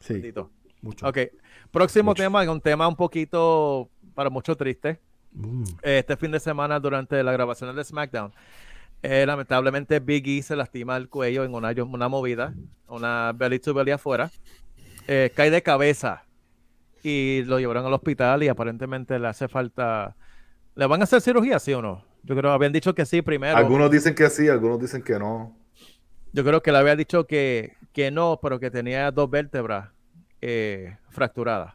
Sí. Mucho. Ok. Próximo tema, un tema un poquito para mucho triste. Mm. Este fin de semana, durante la grabación de SmackDown, eh, lamentablemente Big E se lastima el cuello en una, movida, una belly to belly afuera. Eh, cae de cabeza y lo llevaron al hospital y aparentemente le hace falta. ¿Le van a hacer cirugía, sí o no? Yo creo habían dicho que sí primero. Algunos dicen que sí, algunos dicen que no. Yo creo que le había dicho que, no, pero que tenía dos vértebras eh, fracturadas.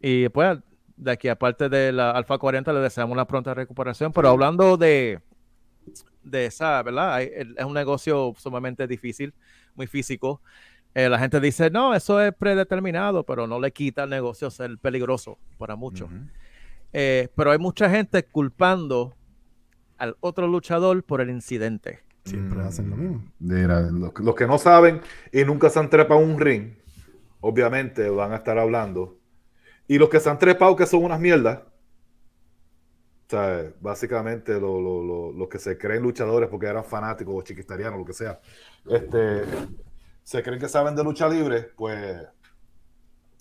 Y pues, de aquí, aparte de la Alfa 40, le deseamos una pronta recuperación. Pero hablando de, de esa, ¿verdad? Es un negocio sumamente difícil, muy físico. Eh, la gente dice, no, eso es predeterminado, pero no le quita al negocio ser peligroso para muchos. Eh, pero hay mucha gente culpando al otro luchador por el incidente. Siempre mm, hacen lo mismo. los, que no saben y nunca se han trepado un ring, obviamente van a estar hablando. Y los que se han trepado, que son unas mierdas, básicamente los que se creen luchadores porque eran fanáticos o chiquitarianos, lo que sea, este, se creen que saben de lucha libre, pues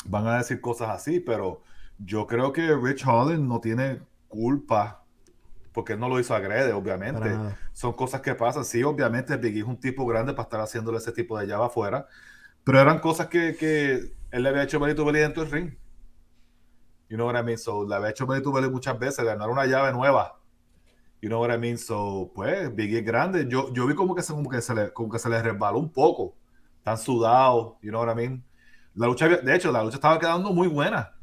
van a decir cosas así, pero yo creo que Rich Holland no tiene culpa porque no lo hizo agrede, obviamente. Son cosas que pasan. Sí, obviamente Biggie es un tipo grande para estar haciéndole ese tipo de llave afuera, pero eran cosas que, él le había hecho Benito Belli dentro del ring. You know what I mean? So, le había hecho Benito Belli muchas veces, ganar una llave nueva. You know what I mean? So, pues, Biggie es grande. Yo, yo vi como que, se, como, que le, resbaló un poco. Están sudados. you know what I mean? La lucha, de hecho, la lucha estaba quedando muy buena.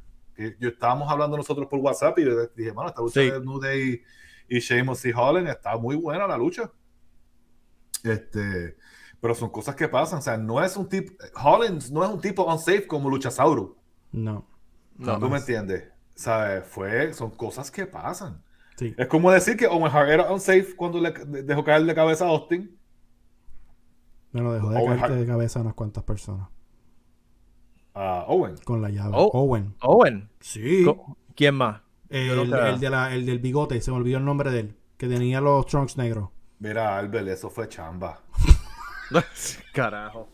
Yo estábamos hablando nosotros por WhatsApp y dije, bueno, esta lucha de New Day y Seamus y Holland. Está muy buena la lucha. Este, pero son cosas que pasan. O sea, no es un tipo. Holland no es un tipo unsafe como luchasauru, No. No, ¿Tú me entiendes? Fue, son cosas que pasan. Sí. Es como decir que Owen Hart era unsafe cuando le dejó caer de cabeza a Austin. No, lo dejó de caer de cabeza a unas cuantas personas. A Owen. Con la llave. Oh. Owen. Owen. Sí. ¿Quién más? El, el, el del bigote, se me olvidó el nombre de él, que tenía los trunks negros. Mira, Albert, eso fue chamba. Carajo.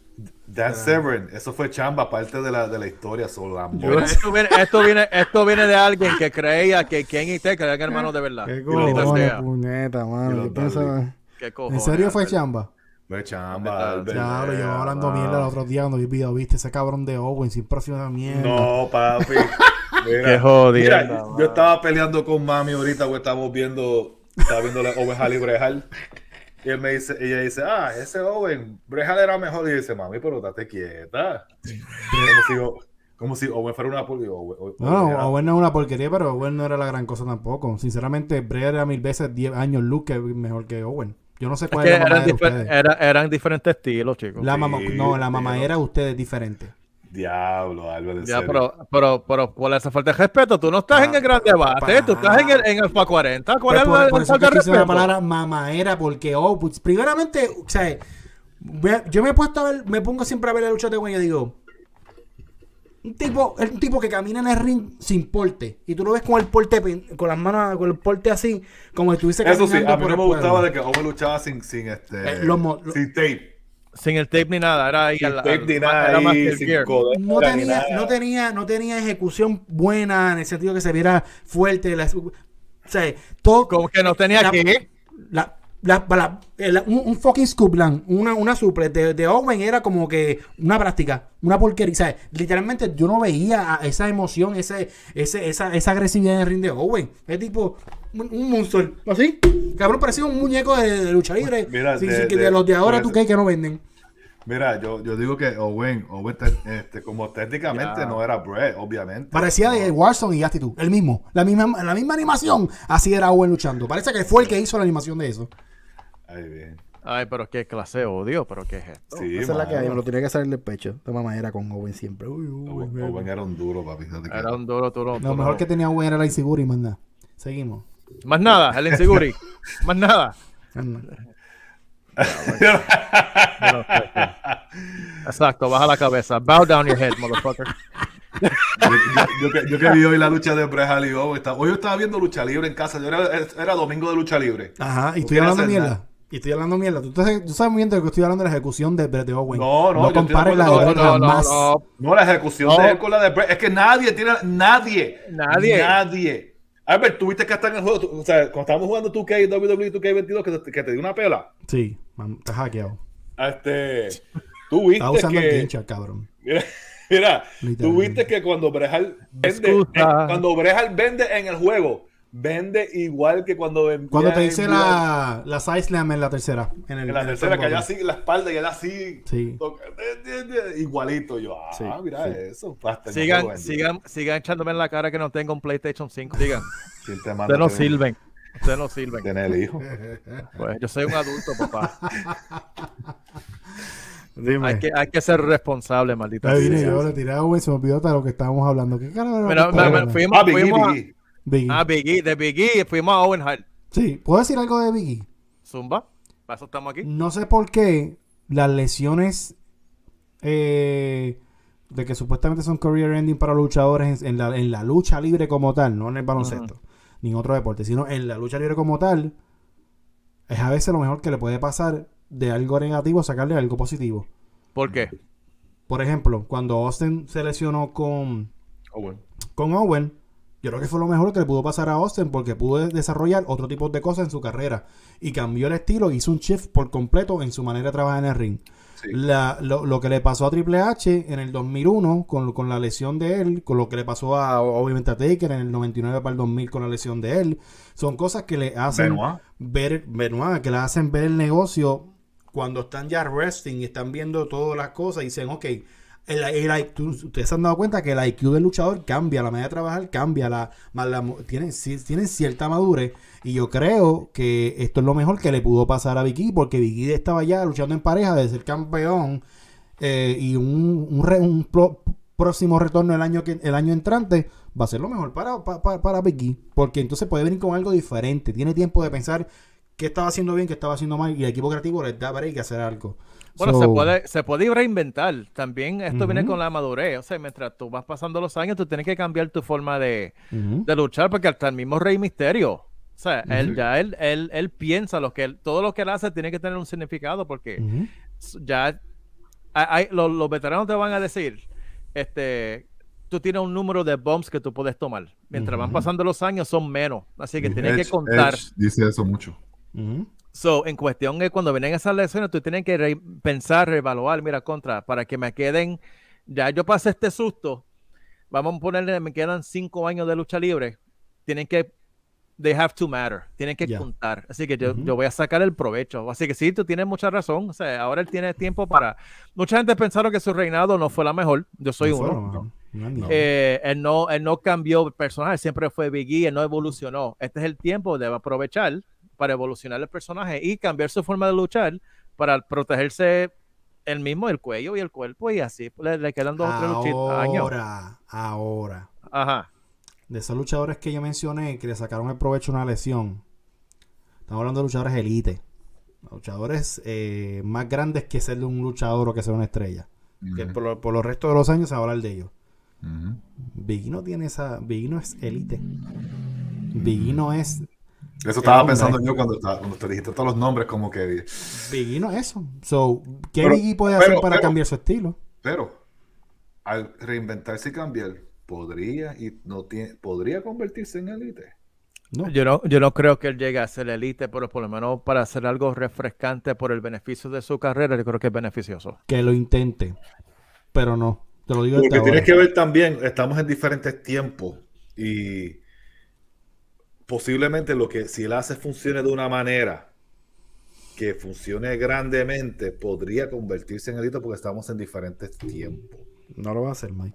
Dan Severn, eso fue chamba, parte de la, de la historia, solo Esto viene, esto, viene, esto viene de alguien que creía que Ken y Ted eran hermanos de verdad. Qué cojones, puñeta, mano. ¿Qué ¿En serio fue chamba? Fue chamba, Albert. Claro, yo hablando mierda los otro día cuando vi viste, ese cabrón de Owen, sin ha mierda. No, papi. Qué yo estaba peleando con mami ahorita, o estábamos viendo, estaba viendo la Oveja y Brejal. Y me dice, ella dice, ah, ese Owen, Brejal era mejor. Y dice, mami, pero date quieta. como, si, Owen fuera una porquería. No, Owen no es una porquería, pero Owen no era la gran cosa tampoco. Sinceramente, Brejal era mil veces 10 años Luke mejor que Owen. Yo no sé cuál era la mamá eran, eran diferentes estilos, chicos. La no, la mamá era ustedes diferentes, Diablo, Álvaro. Ya, pero, pero, pero por esa falta de respeto, tú no estás en el gran debate, tú estás en el, en 40. ¿Cuál pues es por, la, eso falta de respeto? la palabra mamaera, porque, oh, pues, primeramente, o sea, yo me he puesto a ver, me pongo siempre a ver la lucha de güey y digo, un tipo, es un tipo que camina en el ring sin porte. Y tú lo ves con el porte, con las manos, con el porte así, como si estuviese Eso sí, a mí no me gustaba de que Owen luchaba sin, sin este. Eh, sin tape. Sin el tape ni nada, era ahí. Sin la tape ni nada, era más que sin no, tenía, no, tenía, no tenía ejecución buena en el sentido que se viera fuerte. o sea, todo. Como que no tenía la, que. La, un, fucking scoop una, una suple de, Owen era como que una práctica, una porquería. O literalmente yo no veía esa emoción, ese, ese, esa, esa agresividad en el ring de Owen. Es tipo un, monstruo monster, así. Cabrón, parecía un muñeco de, lucha libre. Pues mira, de, los de ahora pues tú qué que no venden. Mira, yo, yo digo que Owen, Owen este, como técnicamente no era Brett, obviamente. Parecía de Warzone y tú, el mismo. La misma, la misma animación, así era Owen luchando. Parece que fue el que hizo la animación de eso. ay bien. Ay, pero qué clase odio, pero qué Esa es la que hay, me lo tenía que salir del pecho. De mamá era con Owen siempre. Owen, era un duro, papi. Era un duro, duro. Lo mejor que tenía Owen era la inseguridad y manda. Seguimos. Más nada, el Seguri. Más nada. Exacto, baja la cabeza. Bow down your head, motherfucker. yo, que, vi hoy la lucha de Bray Hoy Owen. hoy yo estaba viendo lucha libre en casa. Yo era, era domingo de lucha libre. Ajá, y estoy hablando mierda. Y estoy hablando mierda. ¿Tú, tú sabes muy bien de lo que estoy hablando de la ejecución de Brett Owen. No, no, no compares la de no, no, no, la ejecución de él con la de Es que nadie tiene. Nadie. Nadie. Nadie Albert, viste que estar en el juego. o sea, cuando estábamos jugando 2K WWE 2K22, que te, que te dio una pela. Sí, te hackeado. Ah, este. Tú viste. Estaba usando el Game cabrón. Mira, tú viste que cuando Brejal vende. Eh, cuando Brejal vende en el juego, vende igual que cuando Cuando te dice la, las Islam en la tercera. En, la tercera, que allá así, la espalda, y allá así. Sí. Eh, eh, eh, igualito. Yo, ah, mira eso. sigan, sigan, sigan echándome en la cara que no tengo un PlayStation 5. Sigan. Ustedes no sirven. Ustedes no sirven. tener el hijo. Pues yo soy un adulto, papá. Dime. Hay, que, hay que ser responsable, maldita. Ay, yo le tiré a se me olvidó de lo que estábamos hablando. ¿Qué carajo? pero, fuimos, ah, fuimos a, Ah, Biggie, de Biggie fuimos a Owen Hart. Sí, ¿puedo decir algo de Biggie? Zumba, estamos aquí. No sé por qué las lesiones eh, de que supuestamente son career ending para luchadores en, la, lucha libre como tal, no en el baloncesto, ni en otro deporte, sino en la lucha libre como tal, es a veces lo mejor que le puede pasar de algo negativo sacarle algo positivo. ¿Por qué? Por ejemplo, cuando Austin se lesionó con con Owen yo creo que fue lo mejor que le pudo pasar a Austin porque pudo desarrollar otro tipo de cosas en su carrera y cambió el estilo, hizo un shift por completo en su manera de trabajar en el ring. lo, que le pasó a Triple H en el 2001 con, con, la lesión de él, con lo que le pasó a, obviamente a Taker en el 99 para el 2000 con la lesión de él, son cosas que le hacen ver, que le hacen ver el negocio cuando están ya resting y están viendo todas las cosas y dicen, ok, ustedes se han dado cuenta que la IQ del luchador cambia, la manera de trabajar cambia, la, cierta madurez. Y yo creo que esto es lo mejor que le pudo pasar a Vicky, porque Vicky estaba ya luchando en pareja de ser campeón eh, y un, próximo retorno el año, el año entrante va a ser lo mejor para, para, para Vicky, porque entonces puede venir con algo diferente, tiene tiempo de pensar qué estaba haciendo bien, qué estaba haciendo mal, y el equipo creativo les da para ir a hacer algo. Bueno, se, puede, se puede reinventar. También esto viene con la madurez. O sea, mientras tú vas pasando los años, tú tienes que cambiar tu forma de, luchar, porque hasta el mismo Rey Misterio. O sea, él ya él, él, piensa lo que él, todo lo que él hace tiene que tener un significado, porque ya los, veteranos te van a decir, este, tú tienes un número de bombs que tú puedes tomar. Mientras van pasando los años, son menos. Así que tienes que contar. dice eso mucho. Entonces, So, en cuestión de cuando vienen esas lecciones, tú tienes que pensar, reevaluar, mira, contra, para que me queden, ya yo pasé este susto, vamos a ponerle, me quedan cinco años de lucha libre, tienen que, they have to matter, tienen que juntar contar. Así que yo, yo, voy a sacar el provecho. Así que sí, tú tienes mucha razón, o sea, ahora él tiene tiempo para, mucha gente pensaron que su reinado no fue la mejor, yo soy uno. Eh, no. él, no, cambió personaje, siempre fue Big E, él no evolucionó. Este es el tiempo de aprovechar para evolucionar el personaje y cambiar su forma de luchar para protegerse el mismo, el cuello y el cuerpo, y así pues, le, quedan dos o tres luchitas. Ahora, ahora. Ajá. De esos luchadores que yo mencioné, que le sacaron el provecho una lesión. Estamos hablando de luchadores elite. Luchadores eh, más grandes que ser de un luchador o que ser una estrella. Que por, los restos de los años se va a hablar de ellos. Uh no tiene esa. Biggie es élite. Biggie no es eso estaba pensando yo cuando, cuando, te dijiste todos los nombres, como que. Biggie es eso. So, ¿Qué Biggie puede hacer para cambiar su estilo? Pero, al reinventarse y cambiar, podría y no tiene, podría convertirse en élite. No. Yo, no, yo no creo que él llegue a ser élite, pero por lo menos para hacer algo refrescante por el beneficio de su carrera, yo creo que es beneficioso. Que lo intente, pero no. Te lo digo que tienes que ver también, estamos en diferentes tiempos y posiblemente lo que si él hace funcione de una manera que funcione grandemente, podría convertirse en elito porque estamos en diferentes tiempos. No lo va a hacer, Mike.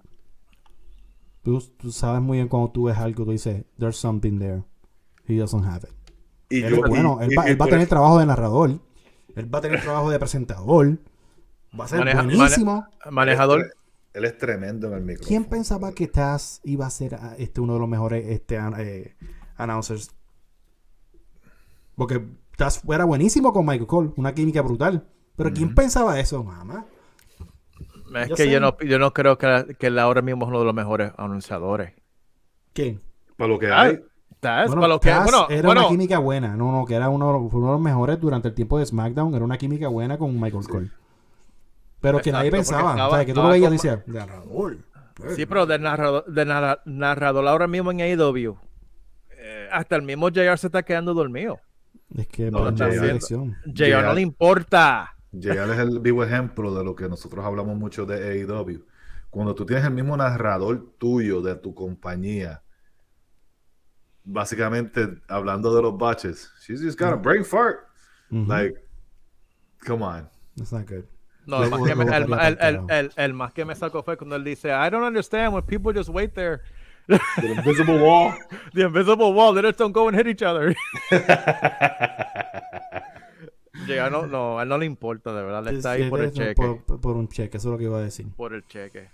Tú, sabes muy bien cuando tú ves algo, tú dices, there's something there. He doesn't have it. Y bueno, él, va, a tener trabajo de narrador. Él va a tener trabajo de presentador. Va a ser buenísimo. manejador. Él es tremendo en el micrófono. ¿Quién pensaba que Taz iba a ser ah, este, uno de los mejores este, eh, announcers. Porque era buenísimo con Michael Cole, una química brutal. Pero ¿quién pensaba eso, mamá? Es que yo no, yo no creo que, que ahora mismo es uno de los mejores anunciadores. ¿Quién? Para lo que ah, hay. para lo que, era una química buena. No, no, que era uno, fue uno de los mejores durante el tiempo de SmackDown. Era una química buena con Michael Cole. Pero que nadie pensaba. o sea, que tú lo veías y decías, narrador. Sí, eh". pero de narrador, de narrador ahora mismo en AEW hasta el mismo JR se está quedando dormido. Es que no, JR, JR, no le importa. JR es el vivo ejemplo de lo que nosotros hablamos mucho de AEW. Cuando tú tienes el mismo narrador tuyo de tu compañía, básicamente hablando de los baches, she's just got a brain fart. Like, come on. That's not good. No, el más, que me, el, más que me sacó fue cuando él dice, I don't understand when people just wait there the invisible wall. The invisible wall. They just don't go and hit each other. Yeah, no, no, a él no le importa, de verdad. Le está ahí por el cheque. por, un cheque, eso es lo que iba a decir. Por el cheque.